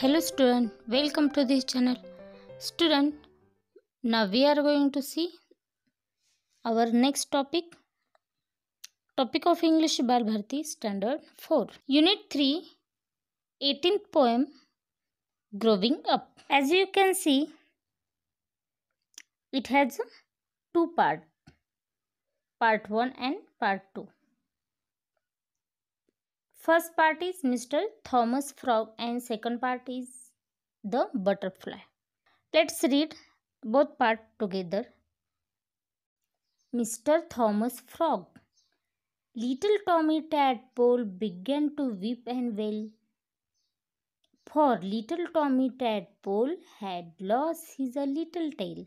hello student welcome to this channel student now we are going to see our next topic topic of english bal bharti standard 4 unit 3 18th poem growing up as you can see it has two part part 1 and part 2 First part is Mr. Thomas Frog and second part is the butterfly. Let's read both part together. Mr. Thomas Frog Little Tommy Tadpole began to weep and wail. For little Tommy Tadpole had lost his little tail,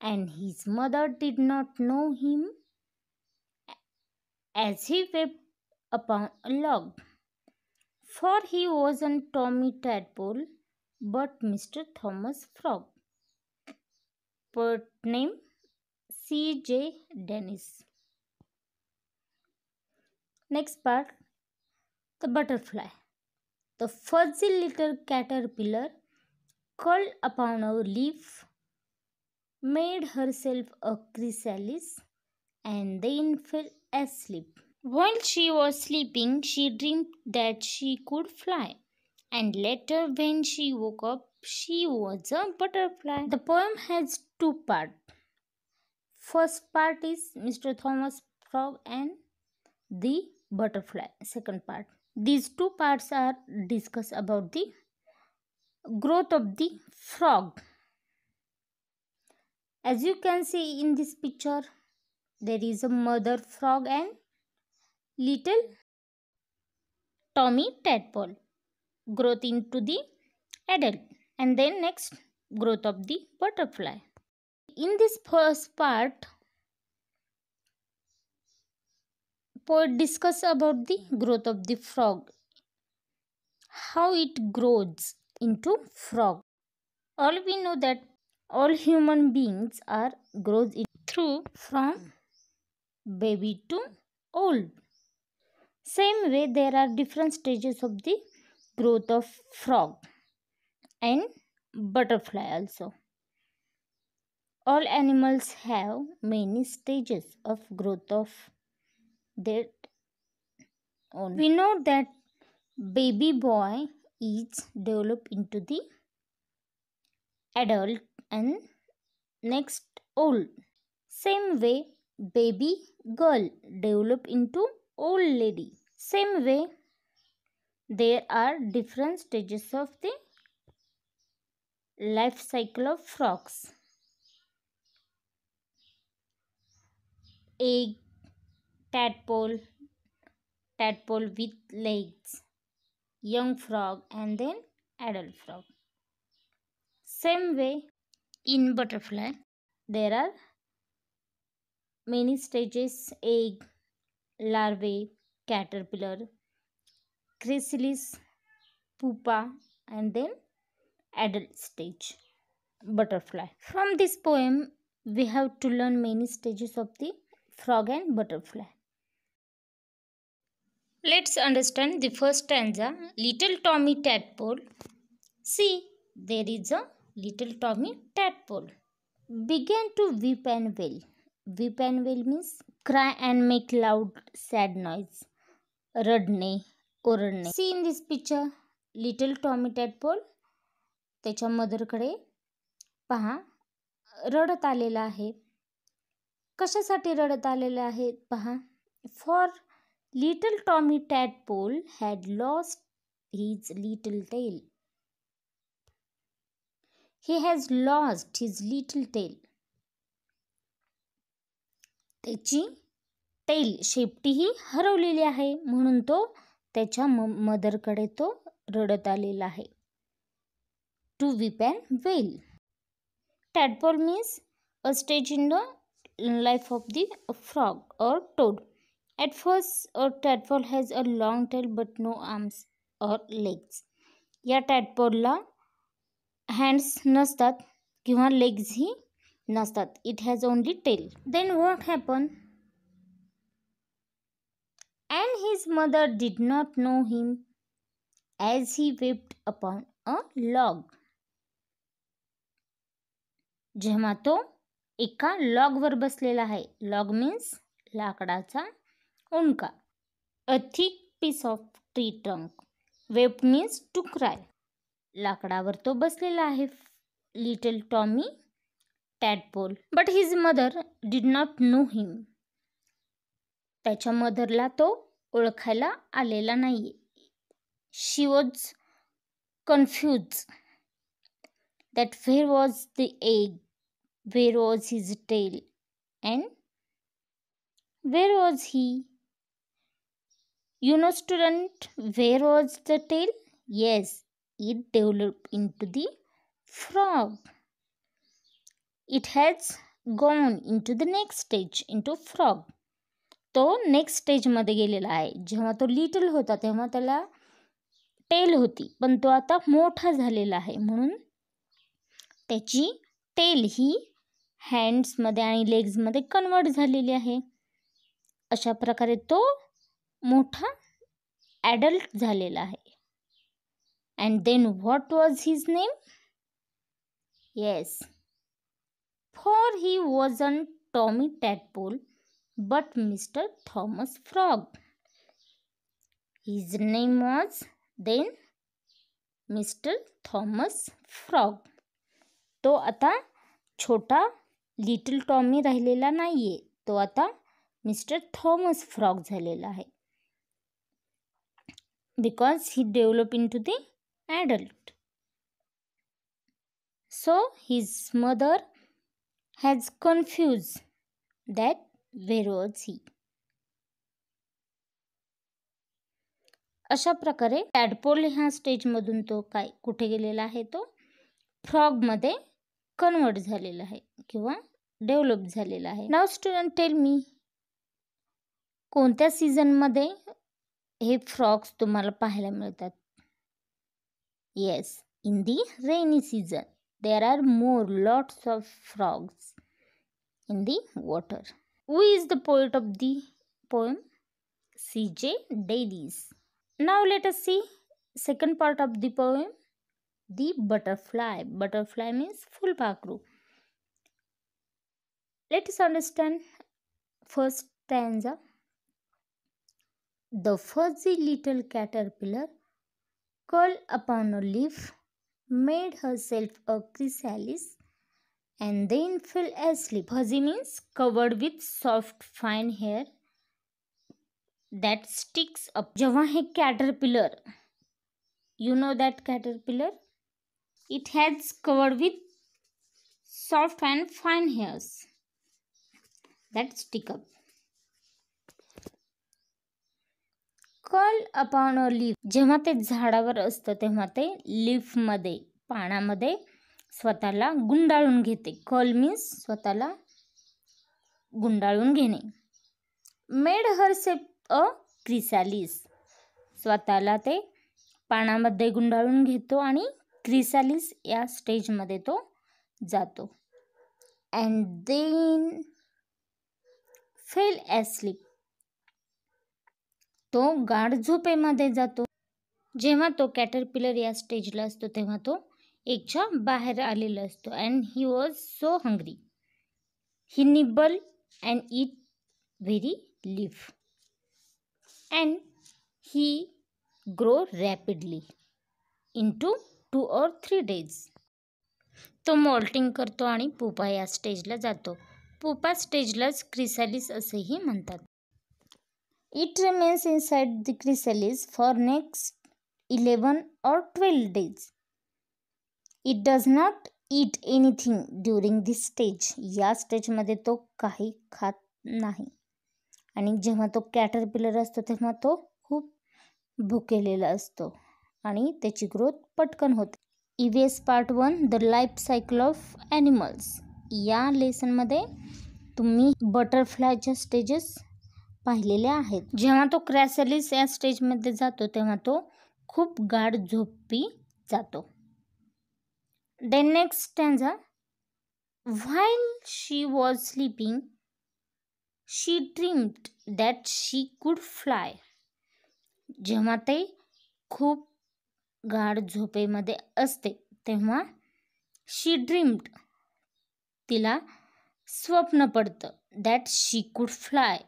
and his mother did not know him. As he wept upon a log. For he wasn't Tommy Tadpole, but Mr. Thomas Frog. Pet name C.J. Dennis. Next part the butterfly. The fuzzy little caterpillar curled upon a leaf, made herself a chrysalis, and then fell asleep. While she was sleeping, she dreamed that she could fly. And later, when she woke up, she was a butterfly. The poem has two parts. First part is Mr. Thomas Frog and the butterfly. Second part. These two parts are discussed about the growth of the frog. As you can see in this picture, there is a mother frog and little Tommy tadpole growth into the adult and then next growth of the butterfly. In this first part, poet discuss about the growth of the frog, how it grows into frog. All we know that all human beings are grows through from baby to old. Same way there are different stages of the growth of frog and butterfly also. All animals have many stages of growth of their own. We know that baby boy is developed into the adult and next old. Same way baby girl develop into old lady. Same way, there are different stages of the life cycle of frogs. Egg, tadpole, tadpole with legs, young frog and then adult frog. Same way, in butterfly, there are many stages, egg, larvae, caterpillar, chrysalis, pupa and then adult stage butterfly. From this poem we have to learn many stages of the frog and butterfly. Let's understand the first stanza little Tommy tadpole. See there is a little Tommy tadpole began to weep and wail weep and wail means cry and make loud sad noise rudne or see in this picture little tommy tadpole त्याच्या मदरकडे पहा रडत आलेला आहे कशासाठी रडत आलेला आहे पहा for little Tommy tadpole had lost his little tail he has lost his little tail त्याची टेल शेपटी ही हरवलेली आहे म्हणून तो त्याच्या म मदरकडे तो रडत आलेला आहे to weep and well tadpole means a stage in the life of the frog or toad at first a tadpole has a long tail but no arms or legs या टॅटपॉलला हँड्स नसतात किंवा लेग्सही नसतात it has only tail then what happen and his mother did not know him as he wept upon a log जेव्हा तो एका लॉगवर बसलेला आहे लॉग मीन्स लाकडाचा उंका a thick piece of tree trunk weep means to लाकडावर तो बसलेला आहे little Tommy tadpole but his mother did not know him त्याच्या मदरला तो ओळखायला आलेला नाही she was confuse that where was the egg where was his tail and where was he You know, student, where was the tail? Yes, it developed into the frog. it has gone into the next stage into frog तो next स्टेजमध्ये गेलेला आहे जेव्हा तो little होता तेव्हा त्याला tell होती पण तो आता मोठा झालेला आहे म्हणून त्याची टेल ही हँड्समध्ये आणि लेग्समध्ये कन्वर्ट झालेली आहे अशा प्रकारे तो मोठा ॲडल्ट झालेला आहे and then what was his name yes for he wasn't Tommy Tadpole, but Mr. Thomas Frog. His name was then Mr. Thomas Frog. तो अता छोटा little Tommy रहलेला ना ये, तो अता Mr. Thomas Frog जहलेला है. Because he developed into the adult. So, his mother has confused that where अशा प्रकारे टॅडपोल ह्या स्टेजमधून तो काय कुठे गेलेला आहे तो फ्रॉगमध्ये कन्वर्ट झालेला आहे किंवा डेव्हलप झालेला आहे नाव स्टुडंट टेल मी कोणत्या सीझनमध्ये हे फ्रॉक्स तुम्हाला पाहायला मिळतात yes in the rainy season there are more lots of frogs in the water who is the poet of the poem cj davies now let us see second part of the poem the butterfly butterfly means full pakru let us understand first stanza the fuzzy little caterpillar curled upon a leaf made herself a chrysalis, and then fell asleep. Fuzzy means covered with soft fine hair that sticks up. जेव्हा हे caterpillar, you know that caterpillar? It has covered with soft and fine hairs that stick up. Curl upon a leaf जेव्हा ते झाडावर असतं तेव्हा ते लीफमध्ये पानामध्ये स्वतःला गुंडाळून घेते कर्ल मीन्स स्वतःला गुंडाळून घेणे मेड हर अ क्रिसालिस स्वतःला ते पानामध्ये गुंडाळून घेतो आणि क्रिसालिस या स्टेजमध्ये तो जातो अँड देन फेल ॲस्लीप तो गाढ झोपेमध्ये जातो जेव्हा तो कॅटरपिलर या स्टेजला असतो तेव्हा तो एकच्या बाहेर आलेला असतो and he was so hungry he nibble and eat very leaf and he grow rapidly in two two or three days तो मॉल्टिंग करतो आणि पुपा या स्टेजला जातो पुपा स्टेजलाच क्रिसालिस असेही म्हणतात It remains inside the chrysalis for next 11 or 12 days. It does not eat anything during this stage. या स्टेजमध्ये तो काही खात नाही आणि जेव्हा तो कॅटरपिलर असतो तेव्हा तो खूप भुकेलेला असतो आणि त्याची ग्रोथ पटकन होते EVS part one the life cycle of animals या लेसनमध्ये तुम्ही बटरफ्लायच्या स्टेजेस पाहिलेले आहेत जेव्हा तो क्रॅसेलिस या स्टेजमध्ये जातो तेव्हा तो खूप गाढ झोपी जातो देन नेक्स्ट त्यांचा while she was sleeping she dreamed that she could fly जेव्हा ते खूप गाढ झोपेमध्ये असते तेव्हा शी ड्रीम्ड तिला स्वप्न पडतं दॅट शी कुड फ्लाय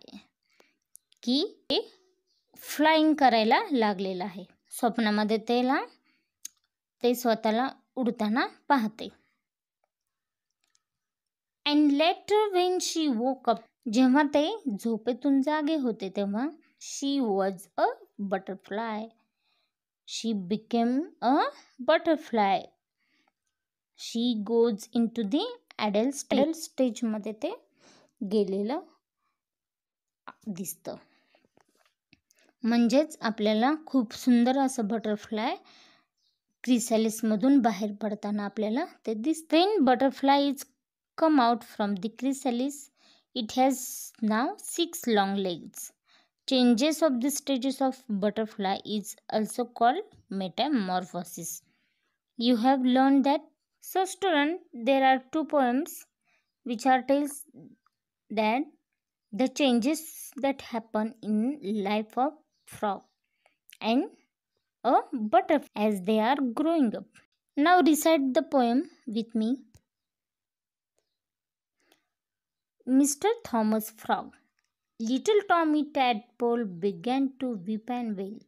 की ते फ्लाइंग करायला लागलेलं आहे स्वप्नामध्ये त्याला ते स्वतःला उडताना पाहते and later when she woke up जेव्हा ते झोपेतून जागे होते तेव्हा she was a butterfly she became a butterfly she goes into the adult स्टेजमध्ये ते गेलेलं दिसतं म्हणजेच आपल्याला खूप सुंदर असं बटरफ्लाय क्रिसॅलिसमधून बाहेर पडताना आपल्याला ते दिसते when butterfly is come out from the chrysalis it has now six long legs changes of the stages of butterfly is also called metamorphosis you have learned that so student there are two poems which are tales that the changes that happen in life of frog and a butterfly as they are growing up. Now recite the poem with me. Mr. Thomas Frog Little Tommy Tadpole began to weep and wail.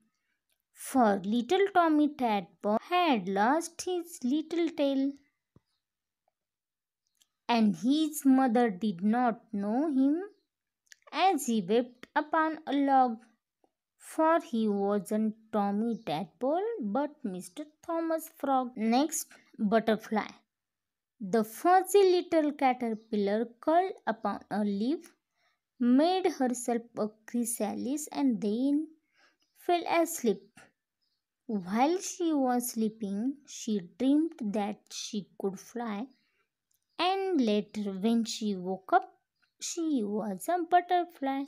For little Tommy Tadpole had lost his little tail. And his mother did not know him as he wept upon a log for he wasn't Tommy Tadpole but Mr. Thomas Frog. Next, butterfly. The fuzzy little caterpillar curled upon a leaf, made herself a chrysalis, and then fell asleep. While she was sleeping, she dreamed that she could fly, and later, when she woke up, she was a butterfly.